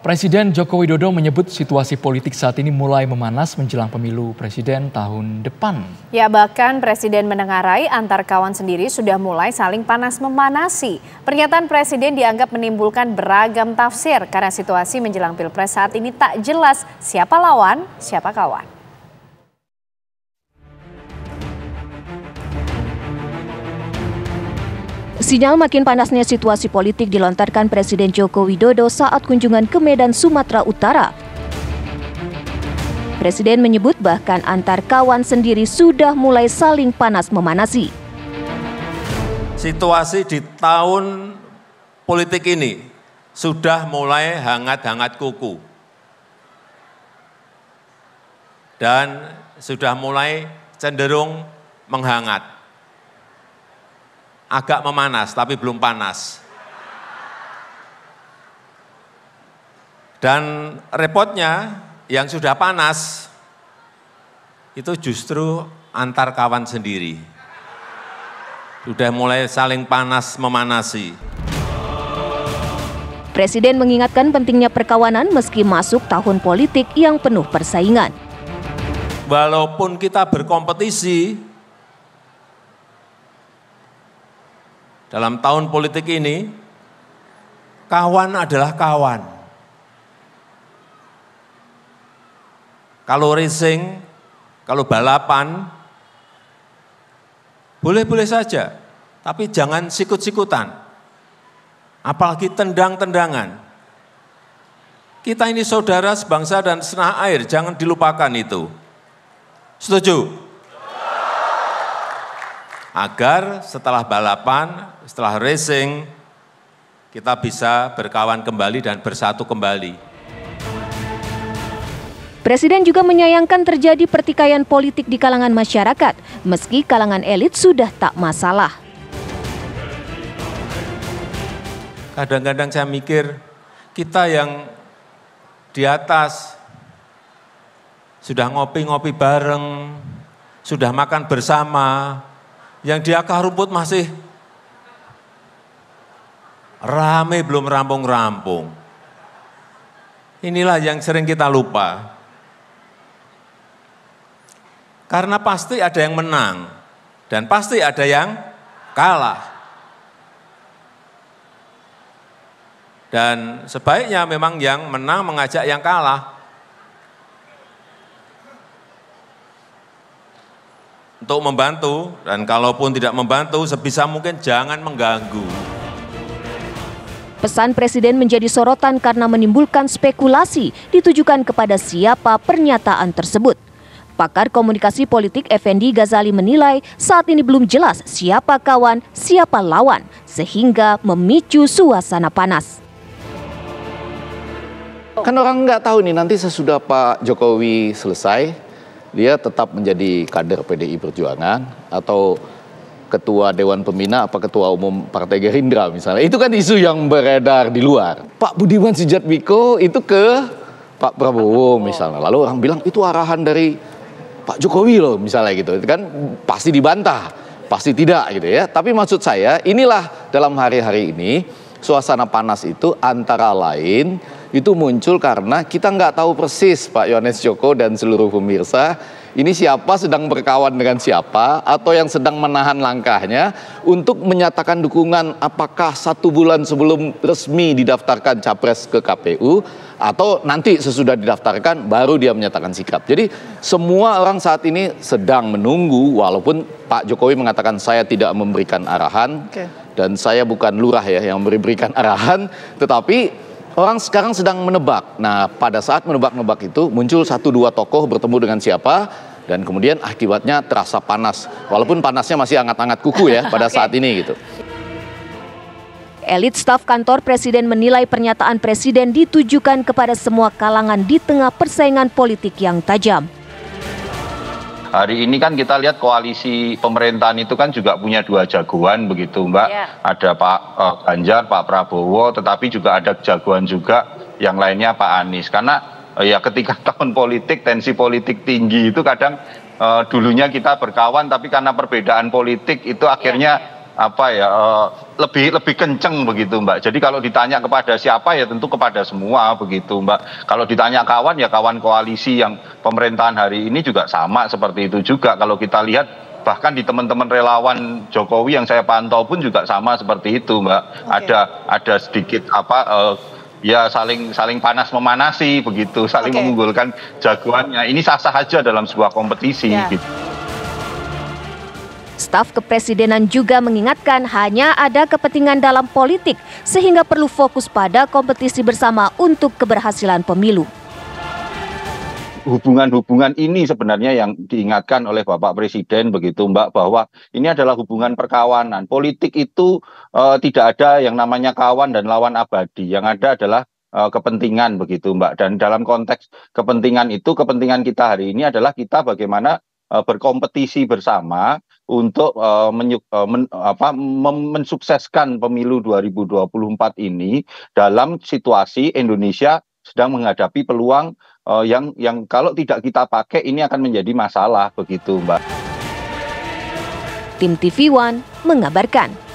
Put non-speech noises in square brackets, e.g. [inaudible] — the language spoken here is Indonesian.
Presiden Joko Widodo menyebut situasi politik saat ini mulai memanas menjelang pemilu presiden tahun depan. Ya bahkan Presiden menengarai antar kawan sendiri sudah mulai saling panas memanasi. Pernyataan Presiden dianggap menimbulkan beragam tafsir karena situasi menjelang pilpres saat ini tak jelas siapa lawan, siapa kawan. Sinyal makin panasnya situasi politik dilontarkan Presiden Joko Widodo saat kunjungan ke Medan, Sumatera Utara. Presiden menyebut bahkan antar kawan sendiri sudah mulai saling panas memanasi. Situasi di tahun politik ini sudah mulai hangat-hangat kuku. Dan sudah mulai cenderung menghangat agak memanas tapi belum panas. Dan repotnya yang sudah panas itu justru antar kawan sendiri. Sudah mulai saling panas memanasi. Presiden mengingatkan pentingnya perkawanan meski masuk tahun politik yang penuh persaingan. Walaupun kita berkompetisi, dalam tahun politik ini, kawan adalah kawan. Kalau racing, kalau balapan, boleh-boleh saja, tapi jangan sikut-sikutan. Apalagi tendang-tendangan. Kita ini saudara sebangsa dan senah air, jangan dilupakan itu. Setuju? agar setelah balapan, setelah racing, kita bisa berkawan kembali dan bersatu kembali. Presiden juga menyayangkan terjadi pertikaian politik di kalangan masyarakat, meski kalangan elit sudah tak masalah. Kadang-kadang saya mikir, kita yang di atas sudah ngopi-ngopi bareng, sudah makan bersama, yang di akar rumput masih rame belum rampung-rampung. Inilah yang sering kita lupa. Karena pasti ada yang menang dan pasti ada yang kalah. Dan sebaiknya memang yang menang mengajak yang kalah untuk membantu, dan kalaupun tidak membantu, sebisa mungkin jangan mengganggu. Pesan Presiden menjadi sorotan karena menimbulkan spekulasi ditujukan kepada siapa pernyataan tersebut. Pakar komunikasi politik Effendi Ghazali menilai saat ini belum jelas siapa kawan, siapa lawan, sehingga memicu suasana panas. Kan orang nggak tahu nih nanti sesudah Pak Jokowi selesai, dia tetap menjadi kader PDI Perjuangan atau ketua Dewan Pembina apa ketua umum Partai Gerindra misalnya. Itu kan isu yang beredar di luar. Pak Budiman Sujatmiko itu ke Pak Prabowo misalnya. Lalu orang bilang itu arahan dari Pak Jokowi loh misalnya gitu. Itu kan pasti dibantah, pasti tidak gitu ya. Tapi maksud saya inilah dalam hari-hari ini suasana panas itu antara lain itu muncul karena kita nggak tahu persis Pak Yohanes Joko dan seluruh pemirsa ini siapa sedang berkawan dengan siapa atau yang sedang menahan langkahnya untuk menyatakan dukungan apakah satu bulan sebelum resmi didaftarkan capres ke KPU atau nanti sesudah didaftarkan baru dia menyatakan sikap. Jadi semua orang saat ini sedang menunggu walaupun Pak Jokowi mengatakan saya tidak memberikan arahan okay. dan saya bukan lurah ya yang memberikan arahan tetapi orang sekarang sedang menebak. Nah, pada saat menebak-nebak itu muncul satu dua tokoh bertemu dengan siapa dan kemudian akibatnya terasa panas. Walaupun panasnya masih hangat-hangat kuku ya pada [laughs] saat ini gitu. Elit staf kantor presiden menilai pernyataan presiden ditujukan kepada semua kalangan di tengah persaingan politik yang tajam. Hari ini kan kita lihat koalisi pemerintahan itu kan juga punya dua jagoan begitu Mbak. Yeah. Ada Pak uh, Ganjar, Pak Prabowo, tetapi juga ada jagoan juga yang lainnya Pak Anies. Karena eh, ya ketika [laughs] tahun politik tensi politik tinggi itu kadang uh, dulunya kita berkawan tapi karena perbedaan politik itu iya. akhirnya Yeah apa ya uh, lebih lebih kenceng begitu Mbak. Jadi kalau ditanya kepada siapa ya tentu kepada semua begitu Mbak. Kalau ditanya kawan ya kawan koalisi yang pemerintahan hari ini juga sama seperti itu juga kalau kita lihat bahkan di teman-teman relawan Jokowi yang saya pantau pun juga sama seperti itu Mbak. Okay. Ada ada sedikit apa uh, ya saling saling panas memanasi begitu, saling okay. mengunggulkan jagoannya. Ini sah-sah aja dalam sebuah kompetisi yeah. gitu. Staf Kepresidenan juga mengingatkan hanya ada kepentingan dalam politik sehingga perlu fokus pada kompetisi bersama untuk keberhasilan pemilu. Hubungan-hubungan ini sebenarnya yang diingatkan oleh Bapak Presiden begitu Mbak bahwa ini adalah hubungan perkawanan. Politik itu e, tidak ada yang namanya kawan dan lawan abadi. Yang ada adalah eh, kepentingan begitu Mbak dan dalam konteks kepentingan itu kepentingan kita hari ini adalah kita bagaimana eh, berkompetisi bersama untuk uh, menyuk, uh, men, apa, mem, mensukseskan pemilu 2024 ini dalam situasi Indonesia sedang menghadapi peluang uh, yang yang kalau tidak kita pakai ini akan menjadi masalah begitu, Mbak. Tim TV One mengabarkan.